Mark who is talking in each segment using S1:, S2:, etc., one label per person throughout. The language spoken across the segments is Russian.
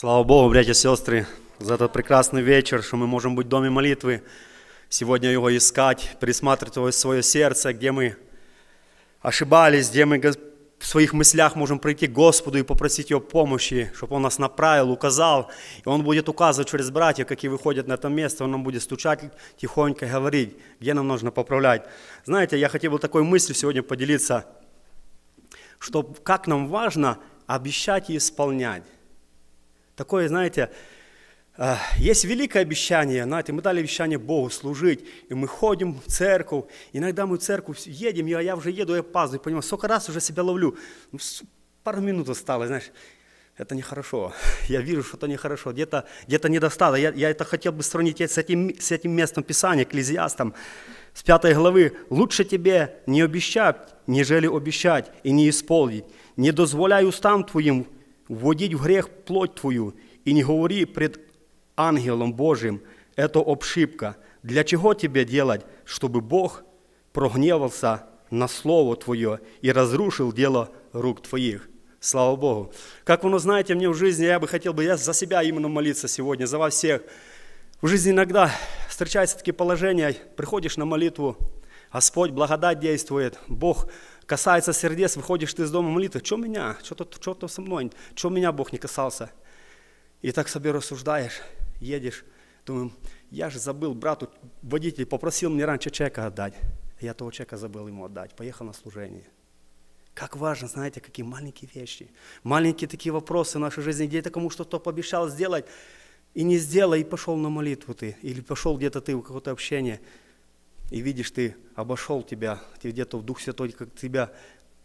S1: Слава Богу, братья и сестры, за этот прекрасный вечер, что мы можем быть в доме молитвы, сегодня его искать, пересматривать свое сердце, где мы ошибались, где мы в своих мыслях можем прийти к Господу и попросить Его помощи, чтобы Он нас направил, указал. И Он будет указывать через братьев, какие выходят на это место, Он нам будет стучать тихонько говорить, где нам нужно поправлять. Знаете, я хотел бы такой мыслью сегодня поделиться, что как нам важно обещать и исполнять. Такое, знаете, э, есть великое обещание, знаете, мы дали обещание Богу служить, и мы ходим в церковь, иногда мы в церковь едем, я, я уже еду, я опаздываю, понимаю, сколько раз уже себя ловлю, ну, пару минут осталось, знаешь, это нехорошо, я вижу, что это нехорошо, где-то где недостаток, я, я это хотел бы сравнить с этим, с этим местом Писания, Экклезиастом, с пятой главы, «Лучше тебе не обещать, нежели обещать и не исполнить, не дозволяй устам твоим вводить в грех плоть твою, и не говори пред ангелом Божьим, это обшибка. Для чего тебе делать, чтобы Бог прогневался на Слово Твое и разрушил дело рук Твоих? Слава Богу. Как вы ну, знаете, мне в жизни, я бы хотел бы, я за себя именно молиться сегодня, за вас всех. В жизни иногда встречаются такие положения, приходишь на молитву, Господь, благодать действует, Бог касается сердец, выходишь ты из дома молитвы, что меня, что то, что то со мной, что меня Бог не касался. И так себе рассуждаешь, едешь, думаю, я же забыл брату, водитель попросил мне раньше чека отдать. Я того чека забыл ему отдать, поехал на служение. Как важно, знаете, какие маленькие вещи, маленькие такие вопросы в нашей жизни, где то кому что-то пообещал сделать, и не сделал, и пошел на молитву ты, или пошел где-то ты в какое-то общение – и видишь, ты обошел тебя, ты где-то в Дух Святой как тебя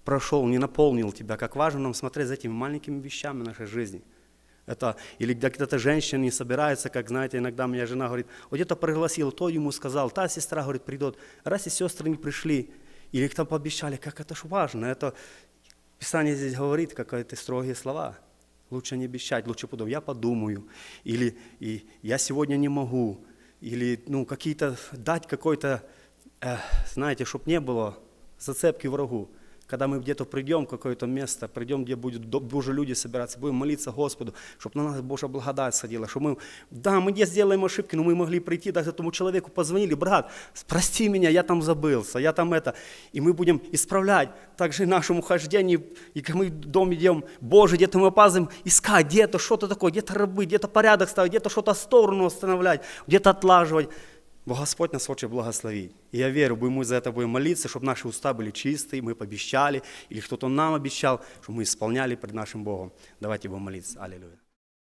S1: прошел, не наполнил тебя, как важно нам смотреть за этими маленькими вещами нашей жизни. Это, или где то женщина не собирается, как, знаете, иногда моя жена говорит, вот то пригласил, то ему сказал, та сестра, говорит, придет. Раз и сестры не пришли, или там пообещали, как это ж важно, это Писание здесь говорит, какие-то строгие слова. Лучше не обещать, лучше потом я подумаю, или и я сегодня не могу, или ну, какие-то дать какой-то, э, знаете, чтобы не было зацепки врагу когда мы где-то придем в какое-то место, придем, где будут Божьи люди собираться, будем молиться Господу, чтобы на нас Божья благодать садила, чтобы мы, да, мы не сделаем ошибки, но мы могли прийти, даже этому человеку позвонили, брат, прости меня, я там забылся, я там это, и мы будем исправлять также нашему хождению, и как мы в дом идем, Боже, где-то мы опаздываем, искать где-то что-то такое, где-то рабы, где-то порядок ставить, где-то что-то в сторону останавливать, где-то отлаживать, Бо Господь нас хочет благословить. И я верю, будем мы за это будем молиться, чтобы наши уста были чистые, мы пообещали, или кто-то нам обещал, чтобы мы исполняли пред нашим Богом. Давайте будем молиться. Аллилуйя.